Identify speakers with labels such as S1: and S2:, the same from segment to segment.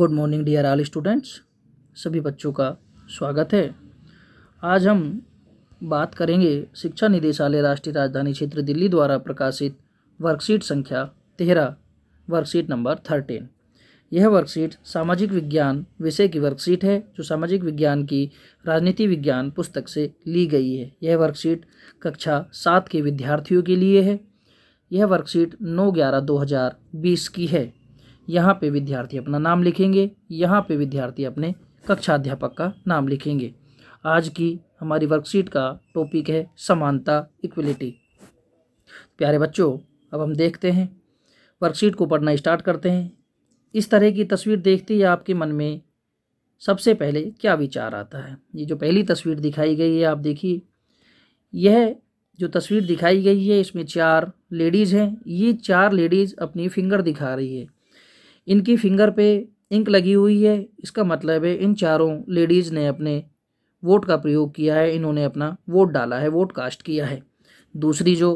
S1: good morning dear all students सभी बच्चों का स्वागत है आज हम बात करेंगे शिक्षा निदेशालय राष्ट्रीय राजधानी क्षेत्र दिल्ली द्वारा प्रकाशित वर्कशीट संख्या तेरह वर्कशीट नंबर थर्टीन यह वर्कशीट सामाजिक विज्ञान विषय की वर्कशीट है जो सामाजिक विज्ञान की राजनीति विज्ञान पुस्तक से ली गई है यह वर्कशीट कक्षा सात के विद्यार्थियों के लिए है यह वर्कशीट नौ ग्यारह दो हज़ार बीस की है यहाँ पे विद्यार्थी अपना नाम लिखेंगे यहाँ पे विद्यार्थी अपने कक्षा अध्यापक का नाम लिखेंगे आज की हमारी वर्कशीट का टॉपिक है समानता इक्वलिटी प्यारे बच्चों अब हम देखते हैं वर्कशीट को पढ़ना स्टार्ट करते हैं इस तरह की तस्वीर देखते ही आपके मन में सबसे पहले क्या विचार आता है ये जो पहली तस्वीर दिखाई गई है आप देखिए यह जो तस्वीर दिखाई गई है इसमें चार लेडीज़ हैं ये चार लेडीज़ अपनी फिंगर दिखा रही है इनकी फिंगर पे इंक लगी हुई है इसका मतलब है इन चारों लेडीज़ ने अपने वोट का प्रयोग किया है इन्होंने अपना वोट डाला है वोट कास्ट किया है दूसरी जो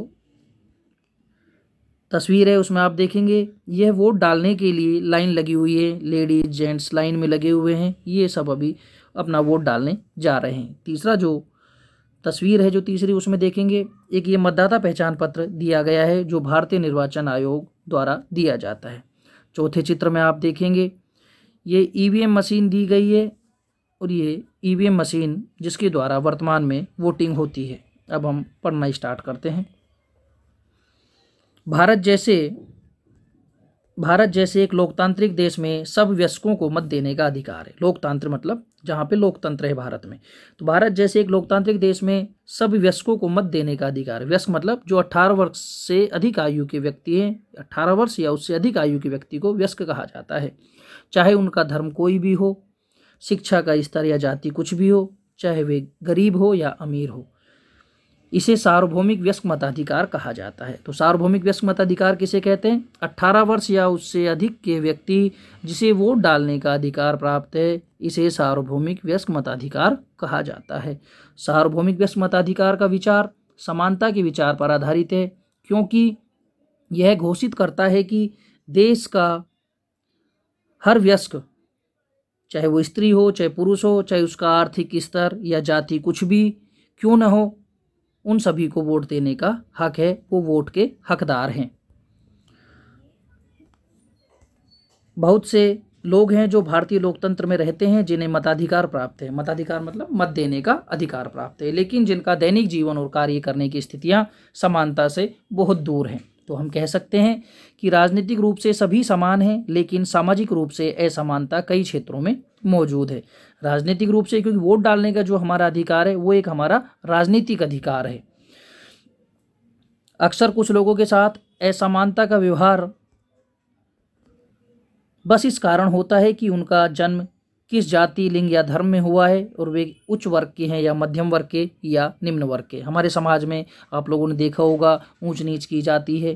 S1: तस्वीर है उसमें आप देखेंगे यह वोट डालने के लिए लाइन लगी हुई है लेडीज जेंट्स लाइन में लगे हुए हैं ये सब अभी अपना वोट डालने जा रहे हैं तीसरा जो तस्वीर है जो तीसरी उसमें देखेंगे एक ये मतदाता पहचान पत्र दिया गया है जो भारतीय निर्वाचन आयोग द्वारा दिया जाता है चौथे चित्र में आप देखेंगे ये एम e मशीन दी गई है और ये एम e मशीन जिसके द्वारा वर्तमान में वोटिंग होती है अब हम पढ़ना स्टार्ट करते हैं भारत जैसे भारत जैसे एक लोकतांत्रिक देश में सब व्यस्कों को मत देने का अधिकार है लोकतंत्र मतलब जहाँ पे लोकतंत्र है भारत में तो भारत जैसे एक लोकतांत्रिक देश में सब व्यस्कों को मत देने का अधिकार व्यस्क मतलब जो 18 वर्ष से अधिक आयु के व्यक्ति हैं 18 वर्ष या उससे अधिक आयु के व्यक्ति को व्यस्क कहा जाता है चाहे उनका धर्म कोई भी हो शिक्षा का स्तर या जाति कुछ भी हो चाहे वे गरीब हो या अमीर हो इसे सार्वभौमिक व्यस्क मताधिकार कहा जाता है तो सार्वभौमिक व्यस्क मताधिकार किसे कहते हैं 18 वर्ष या उससे अधिक के व्यक्ति जिसे वोट डालने का अधिकार प्राप्त है इसे सार्वभौमिक व्यस्क मताधिकार कहा जाता है सार्वभौमिक व्यस्क मताधिकार का विचार समानता के विचार पर आधारित है क्योंकि यह घोषित करता है कि देश का हर व्यस्क चाहे वो स्त्री हो चाहे पुरुष हो चाहे उसका आर्थिक स्तर या जाति कुछ भी क्यों ना हो उन सभी को वोट देने का हक है वो वोट के हकदार हैं बहुत से लोग हैं जो भारतीय लोकतंत्र में रहते हैं जिन्हें मताधिकार प्राप्त है मताधिकार मतलब मत देने का अधिकार प्राप्त है लेकिन जिनका दैनिक जीवन और कार्य करने की स्थितियाँ समानता से बहुत दूर हैं तो हम कह सकते हैं कि राजनीतिक रूप से सभी समान हैं लेकिन सामाजिक रूप से असमानता कई क्षेत्रों में मौजूद है राजनीतिक रूप से क्योंकि वोट डालने का जो हमारा अधिकार है वो एक हमारा राजनीतिक अधिकार है अक्सर कुछ लोगों के साथ असमानता का व्यवहार बस इस कारण होता है कि उनका जन्म किस जाति लिंग या धर्म में हुआ है और वे उच्च वर्ग के हैं या मध्यम वर्ग के या निम्न वर्ग के हमारे समाज में आप लोगों ने देखा होगा ऊंच नीच की जाती है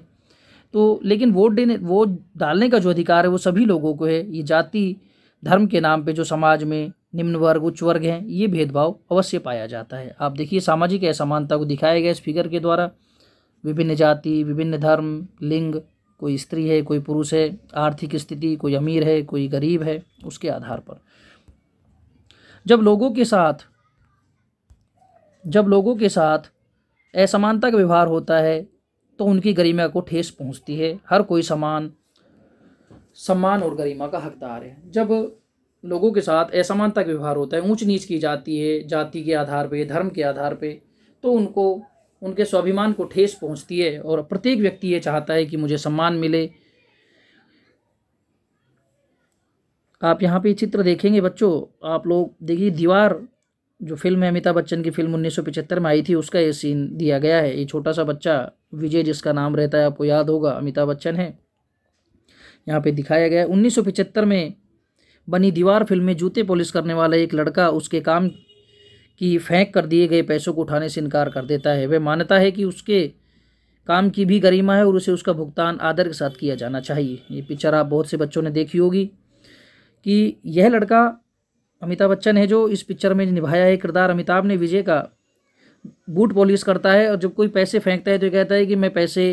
S1: तो लेकिन वोट देने वोट डालने का जो अधिकार है वो सभी लोगों को है ये जाति धर्म के नाम पे जो समाज में निम्न वर्ग उच्च वर्ग हैं ये भेदभाव अवश्य पाया जाता है आप देखिए सामाजिक असमानता को दिखाया गया इस फिगर के द्वारा विभिन्न जाति विभिन्न धर्म लिंग कोई स्त्री है कोई पुरुष है आर्थिक स्थिति कोई अमीर है कोई गरीब है उसके आधार पर जब लोगों के साथ जब लोगों के साथ असमानता का व्यवहार होता है तो उनकी गरिमा को ठेस पहुंचती है हर कोई समान सम्मान और गरिमा का हकदार है जब लोगों के साथ असमानता का व्यवहार होता है ऊंच नीच की जाती है जाति के आधार पे धर्म के आधार पे तो उनको उनके स्वाभिमान को ठेस पहुंचती है और प्रत्येक व्यक्ति ये चाहता है कि मुझे सम्मान मिले आप यहाँ पे चित्र देखेंगे बच्चों आप लोग देखिए दीवार जो फिल्म है अमिताभ बच्चन की फिल्म 1975 में आई थी उसका ये सीन दिया गया है ये छोटा सा बच्चा विजय जिसका नाम रहता है आपको याद होगा अमिताभ बच्चन है यहाँ पे दिखाया गया है उन्नीस में बनी दीवार फिल्म में जूते पॉलिश करने वाला एक लड़का उसके काम कि फेंक कर दिए गए पैसों को उठाने से इनकार कर देता है वह मानता है कि उसके काम की भी गरिमा है और उसे उसका भुगतान आदर के साथ किया जाना चाहिए ये पिक्चर आप बहुत से बच्चों ने देखी होगी कि यह लड़का अमिताभ बच्चन है जो इस पिक्चर में निभाया है किरदार अमिताभ ने विजय का बूट पॉलिश करता है और जब कोई पैसे फेंकता है तो कहता है कि मैं पैसे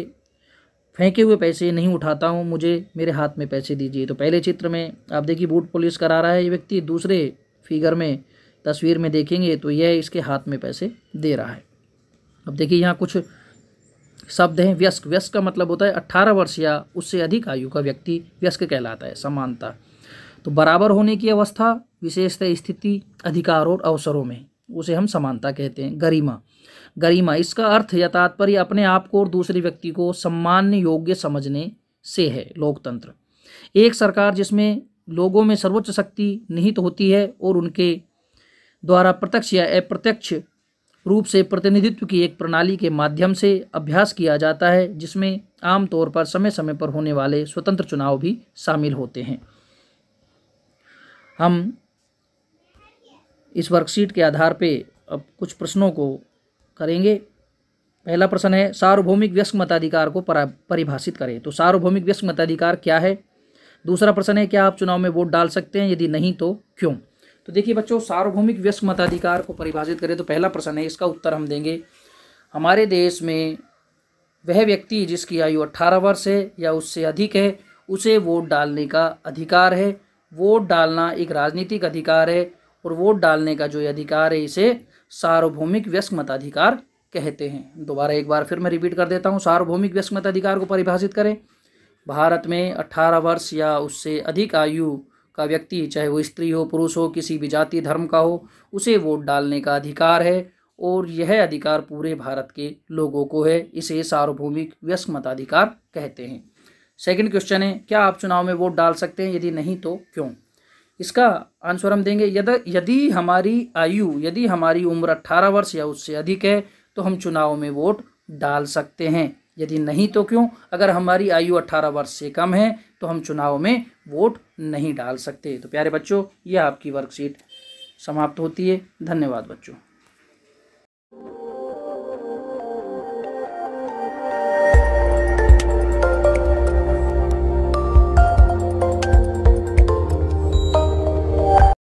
S1: फेंके हुए पैसे नहीं उठाता हूँ मुझे मेरे हाथ में पैसे दीजिए तो पहले चित्र में आप देखिए बूट पॉलिश करा रहा है ये व्यक्ति दूसरे फिगर में तस्वीर में देखेंगे तो यह इसके हाथ में पैसे दे रहा है अब देखिए यहाँ कुछ शब्द हैं व्यस्क व्यस्क का मतलब होता है अट्ठारह वर्ष या उससे अधिक आयु का व्यक्ति व्यस्क कहलाता है समानता तो बराबर होने की अवस्था विशेषतः स्थिति अधिकार और अवसरों में उसे हम समानता कहते हैं गरिमा गरिमा इसका अर्थ या तात्पर्य अपने आप को और दूसरे व्यक्ति को सम्मान योग्य समझने से है लोकतंत्र एक सरकार जिसमें लोगों में सर्वोच्च शक्ति निहित होती है और उनके द्वारा प्रत्यक्ष या अप्रत्यक्ष रूप से प्रतिनिधित्व की एक प्रणाली के माध्यम से अभ्यास किया जाता है जिसमें आमतौर पर समय समय पर होने वाले स्वतंत्र चुनाव भी शामिल होते हैं हम इस वर्कशीट के आधार पे अब कुछ प्रश्नों को करेंगे पहला प्रश्न है सार्वभौमिक व्यस्क मताधिकार को परिभाषित करें तो सार्वभौमिक व्यस्क मताधिकार क्या है दूसरा प्रश्न है क्या आप चुनाव में वोट डाल सकते हैं यदि नहीं तो क्यों तो देखिए बच्चों सार्वभौमिक व्यस्क मताधिकार को परिभाषित करें तो पहला प्रश्न है इसका उत्तर हम देंगे हमारे देश में वह व्यक्ति जिसकी आयु अट्ठारह वर्ष है या उससे अधिक है उसे वोट डालने का अधिकार है वोट डालना एक राजनीतिक अधिकार है और वोट डालने का जो अधिकार है इसे सार्वभौमिक व्यस्क मताधिकार कहते हैं दोबारा एक बार फिर मैं रिपीट कर देता हूँ सार्वभौमिक व्यस्क मताधिकार को परिभाषित करें भारत में 18 वर्ष या उससे अधिक आयु का व्यक्ति चाहे वो स्त्री हो पुरुष हो किसी भी जाति धर्म का हो उसे वोट डालने का अधिकार है और यह अधिकार पूरे भारत के लोगों को है इसे सार्वभौमिक व्यस्क मताधिकार कहते हैं सेकंड क्वेश्चन है क्या आप चुनाव में वोट डाल सकते हैं यदि नहीं तो क्यों इसका आंसर हम देंगे यदि यदि हमारी आयु यदि हमारी उम्र 18 वर्ष या उससे अधिक है तो हम चुनाव में वोट डाल सकते हैं यदि नहीं तो क्यों अगर हमारी आयु 18 वर्ष से कम है तो हम चुनाव में वोट नहीं डाल सकते तो प्यारे बच्चों यह आपकी वर्कशीट समाप्त होती है धन्यवाद बच्चों